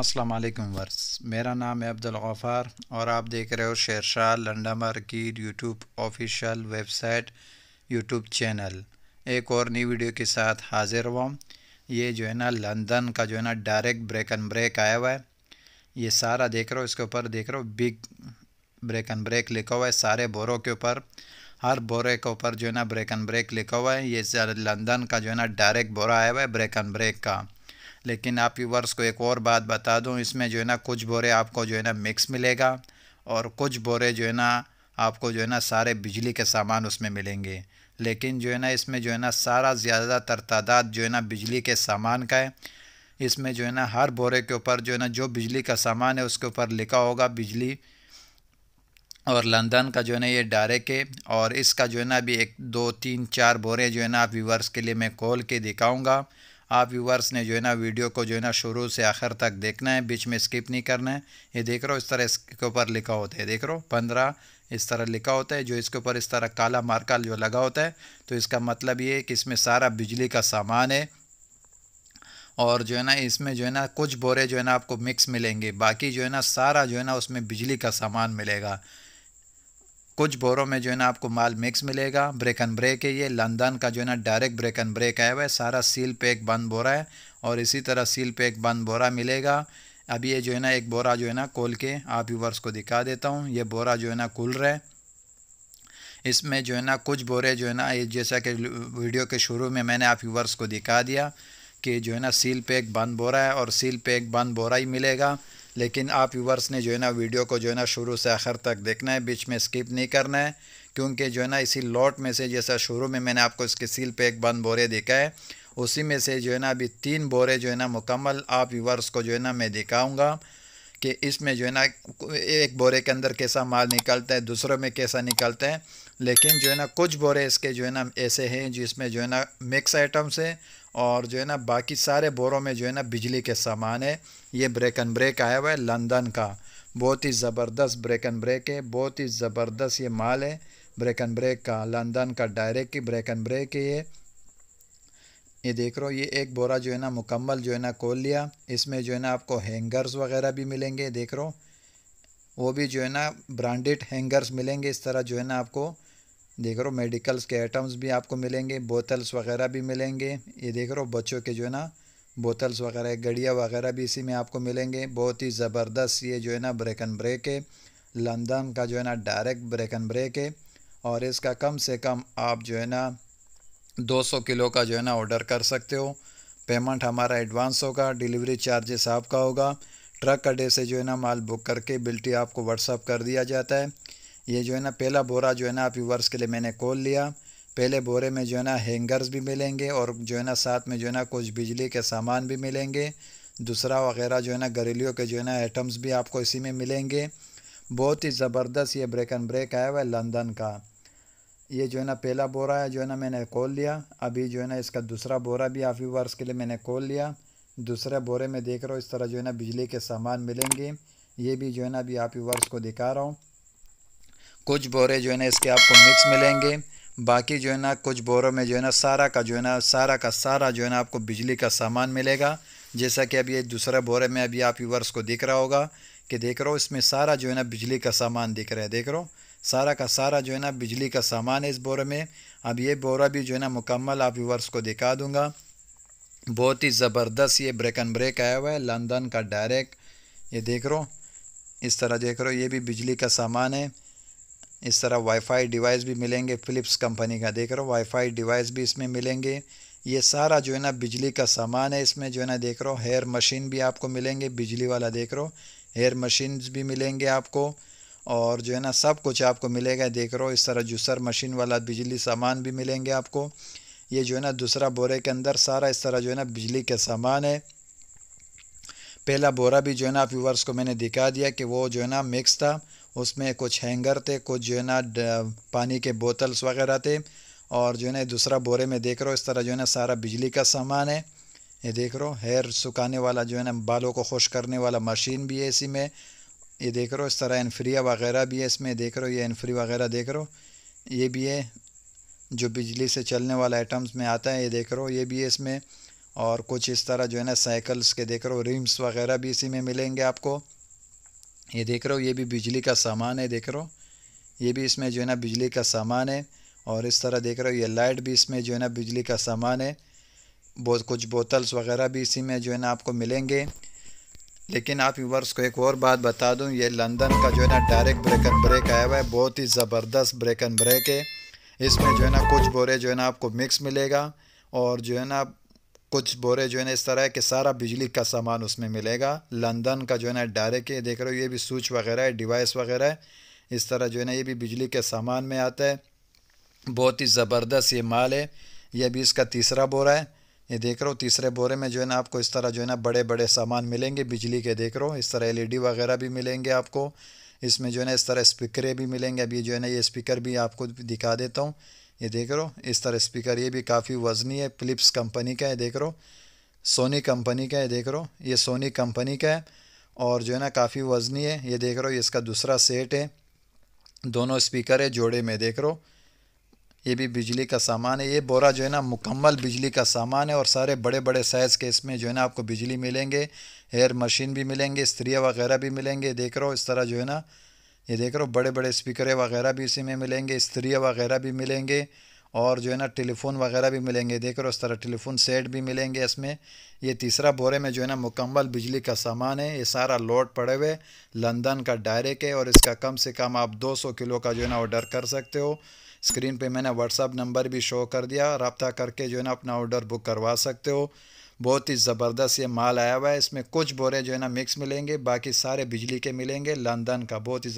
अस्सलाम वालेकुम वर्स मेरा नाम है अब्दुल गफ़ार और आप देख रहे हो शेरशाह लंडा की YouTube official website YouTube channel एक और नई वीडियो के साथ हाज़िर हुआ ये जो है ना लंदन का जो है ना डायरेक्ट ब्रेक एंड ब्रेक आया हुआ है ये सारा देख रहे हो इसके ऊपर देख रहे हो बिग ब्रेक एंड ब्रेक लिखा हुआ है सारे बोरों के ऊपर हर बोरे के ऊपर जो है ना ब्रेक एंड ब्रेक लिखा हुआ है ये लंदन का जो है ना डायरेक्ट बोरा आया हुआ है ब्रेक एंड ब्रेक का लेकिन आप व्यूवर्स को एक और बात बता दूँ इसमें जो है ना कुछ बोरे आपको जो है ना मिक्स मिलेगा और कुछ बोरे जो है ना आपको जो है ना सारे बिजली के सामान उसमें मिलेंगे लेकिन जो है ना इसमें जो है ना सारा ज़्यादातर तादाद जो है ना बिजली के सामान का है इसमें जो है ना हर बोरे के ऊपर जो है ना जो बिजली का सामान है उसके ऊपर लिखा होगा बिजली और लंदन का जो है ना ये डायरेक्ट है और इसका जो है ना अभी एक दो तीन चार बोरे जो है ना आप व्यूवर्स के लिए मैं खोल के दिखाऊँगा आप व्यूवर्स ने जो है ना वीडियो को जो है ना शुरू से आखिर तक देखना है बीच में स्किप नहीं करना है ये देख रहे हो इस तरह इसके ऊपर लिखा होता है देख रहे हो पंद्रह इस तरह लिखा होता है जो इसके ऊपर इस तरह काला मार्का जो लगा होता है तो इसका मतलब ये है कि इसमें सारा बिजली का सामान है और जो है ना इसमें जो है ना कुछ बोरे जो है ना आपको मिक्स मिलेंगे बाकी जो है ना सारा जो है ना उसमें बिजली का सामान मिलेगा कुछ बोरों में जो है ना आपको माल मिक्स मिलेगा ब्रेक एंड ब्रेक है ये लंदन का जो है ना डायरेक्ट ब्रेक एंड ब्रेक आया हुआ है सारा सील पैक बंद बोरा है और इसी तरह सील पैक बंद बोरा मिलेगा अब ये जो है ना एक बोरा जो है ना कोल के आप यूवर्स को दिखा देता हूँ ये बोरा जो है ना कुल रहा है इसमें जो है ना कुछ बोरे जो है ना जैसा कि वीडियो के शुरू में मैंने आप यूवर्स को दिखा दिया कि जो है ना सील पैक बंद बोरा है और सील पैक बंद बोरा ही मिलेगा लेकिन आप व्यूवर्स ने जो है ना वीडियो को जो है ना शुरू से आखिर तक देखना है बीच में स्किप नहीं करना है क्योंकि जो है ना इसी लॉट में से जैसा शुरू में मैंने आपको इसके सील पे एक बंद बोरे देखा है उसी में से जो है ना अभी तीन बोरे जो है ना मुकम्मल आप व्यूवर्स को जो है ना मैं दिखाऊँगा कि इसमें जो है ना एक बोरे के अंदर कैसा माल निकलता है दूसरों में कैसा निकलता है लेकिन जो है ना कुछ बोरे इसके जो है ना ऐसे हैं जिसमें जो है ना मिक्स आइटम्स हैं और जो है ना बाकी सारे बोरों में जो है ना बिजली के सामान है ये ब्रेक एंड ब्रेक आया हुआ है लंदन का बहुत ही ज़बरदस्त ब्रेक एंड ब्रेक है बहुत ही ज़बरदस्त ये माल है ब्रेक एंड ब्रेक का लंदन का डायरेक्ट ही ब्रेक एंड ब्रेक है ये ये देख रहा हूँ ये एक बोरा जो है ना मुकम्मल जो है ना खोल लिया इसमें जो है ना आपको हैंगर्स वगैरह भी मिलेंगे देख रहो वो भी जो है ना ब्रांडेड हैंगर्स मिलेंगे इस तरह जो है ना आपको देख रहे हो मेडिकल्स के आइटम्स भी आपको मिलेंगे बोतल्स वगैरह भी मिलेंगे ये देख रहे हो बच्चों के जो है ना बोतल्स वगैरह गड़िया वगैरह भी इसी में आपको मिलेंगे बहुत ही ज़बरदस्त ये जो है ना ब्रेक एंड ब्रेक है लंदन का जो है ना डायरेक्ट ब्रेक एंड ब्रेक है और इसका कम से कम आप जो है ना 200 किलो का जो है ना ऑर्डर कर सकते हो पेमेंट हमारा एडवांस होगा डिलीवरी चार्जेस आपका होगा ट्रक अड्डे से जो है ना माल बुक करके बिल्टी आपको व्हाट्सअप कर दिया जाता है ये जो है ना पहला बोरा जो है ना आप व्यूवर्स के लिए मैंने खोल लिया पहले बोरे में जो है ना हैंगर्स भी मिलेंगे और जो है ना साथ में जो है ना कुछ बिजली के सामान भी मिलेंगे दूसरा वगैरह जो है ना घरेलू के जो है ना आइटम्स भी आपको इसी में मिलेंगे बहुत ही ज़बरदस्त ये ब्रेक एंड ब्रेक आया हुआ है लंदन का ये जो है ना पहला बोरा है जो है ना मैंने खोल लिया अभी जो है ना इसका दूसरा बोरा भी आप व्यूवर्स के लिए मैंने खोल लिया दूसरे बोरे में देख रहा हूँ इस तरह जो है ना बिजली के सामान मिलेंगे ये भी जो है ना अभी आप व्यूवर्स को दिखा रहा हूँ कुछ बोरे जो है ना इसके आपको मिक्स मिलेंगे बाकी जो है ना कुछ बोरों में जो है ना सारा का जो है ना सारा का सारा जो है ना आपको बिजली का सामान मिलेगा जैसा कि अब ये दूसरे बोरे में अभी आप यूवर्स को दिख रहा होगा कि देख रहो हो इसमें सारा जो है ना बिजली का सामान दिख रहा है देख रहो हो सारा का सारा जो है ना बिजली का सामान है इस बोरे में अब ये बोरा भी जो है ना मुकम्मल आप यूवर्स को दिखा दूँगा बहुत ही ज़बरदस्त ये ब्रेक एंड ब्रेक आया हुआ है लंदन का डायरेक्ट ये देख रहो हो इस तरह देख रहो हो ये भी बिजली का सामान है इस तरह वाईफाई डिवाइस भी मिलेंगे फ़िलिप्स कंपनी का देख रहे हो वाईफाई डिवाइस भी इसमें मिलेंगे ये सारा जो है ना बिजली का सामान है इसमें जो है ना देख रहा हो हेयर मशीन भी आपको मिलेंगे बिजली वाला देख रहा हो हेयर मशीन भी मिलेंगे आपको और जो है ना सब कुछ आपको मिलेगा देख रहा हो इस तरह जूसर मशीन वाला बिजली सामान भी मिलेंगे आपको ये जो है ना दूसरा बोरे के अंदर सारा इस तरह जो है ना बिजली के सामान है पहला बोरा भी जो है ना व्यूवर्स को मैंने दिखा दिया कि वो जो है ना मिक्स था उसमें कुछ हैंगर थे कुछ जो है ना पानी के बोतल्स वगैरह थे और जो है ना दूसरा बोरे में देख रहे हो इस तरह जो है ना सारा बिजली का सामान है ये देख रहे हो हेयर सुखाने वाला जो है ना बालों को खुश करने वाला मशीन भी है इसी में ये देख रहे हो इस तरह एनफ्रिया वगैरह भी है इसमें देख रहे हो ये एनफ्री वगैरह देख रहे हो ये भी है जो बिजली से चलने वाला आइटम्स में आता है ये देख रहे हो ये भी है इसमें और कुछ इस तरह जो है ना साइकिल्स के देख रहे हो रिम्स वगैरह भी इसी में मिलेंगे आपको ये देख रहे हो ये भी बिजली का सामान है देख रहे हो ये भी इसमें जो है ना बिजली का सामान है और इस तरह देख रहे हो ये लाइट भी इसमें जो है ना बिजली का सामान है बहुत कुछ बोतल्स वगैरह भी इसी में जो है ना आपको मिलेंगे लेकिन आप यूवर्स को एक और बात बता दूं ये लंदन का जो है ना डायरेक्ट ब्रेक एंड ब्रेक आया हुआ है बहुत ही ज़बरदस्त ब्रेक एंड ब्रेक है इसमें जो है ना कुछ बोरे जो है ना आपको मिक्स मिलेगा और जो है ना कुछ बोरे जो है ना इस तरह के सारा बिजली का सामान उसमें मिलेगा लंदन का जो है ना डायरेक्ट ये देख रहे हो ये भी स्विच वगैरह है डिवाइस वगैरह है इस तरह जो है ना ये भी बिजली के सामान में आता है बहुत ही ज़बरदस्त ये माल है ये भी इसका तीसरा बोरा है ये देख रहे हो तीसरे बोरे में जो है ना आपको इस तरह जो है ना बड़े बड़े सामान मिलेंगे बिजली के देख रहे हो इस तरह एलईडी वगैरह भी मिलेंगे आपको इसमें जो है ना इस तरह स्पीकरें भी मिलेंगे अभी जो है ना ये स्पीकर भी आपको दिखा देता हूँ ये देख रहो इस तरह स्पीकर ये भी काफ़ी वजनी है फिलिप्स कंपनी का है देख रहो सोनी कंपनी का है देख रहो ये सोनी कंपनी का है और जो है ना काफ़ी वजनी है ये देख रहो ये इसका दूसरा सेट है दोनों स्पीकर है जोड़े में देख रहो ये भी बिजली का सामान है ये बोरा जो है ना मुकम्मल बिजली का सामान है और सारे बड़े बड़े साइज़ के इसमें जो है ना आपको बिजली मिलेंगे हेयर मशीन भी मिलेंगे स्त्रिया वगैरह भी मिलेंगे देख रहे हो इस तरह जो है ना ये देख रहे हो बड़े बड़े स्पीकर वगैरह भी इसी में मिलेंगे स्त्री वगैरह भी मिलेंगे और जो है ना टेलीफोन वगैरह भी मिलेंगे देख रहे हो इस तरह टेलीफोन सेट भी मिलेंगे इसमें ये तीसरा बोरे में जो है ना मुकम्मल बिजली का सामान है ये सारा लोड पड़े हुए लंदन का डायरेक्ट है और इसका कम से कम आप 200 किलो का जो है ना ऑर्डर कर सकते हो स्क्रीन पे मैंने व्हाट्सअप नंबर भी शो कर दिया रबता करके जो है ना अपना ऑर्डर बुक करवा सकते हो बहुत ही ज़बरदस्त ये माल आया हुआ है इसमें कुछ बोरे जो है ना मिक्स मिलेंगे बाकी सारे बिजली के मिलेंगे लंदन का बहुत ही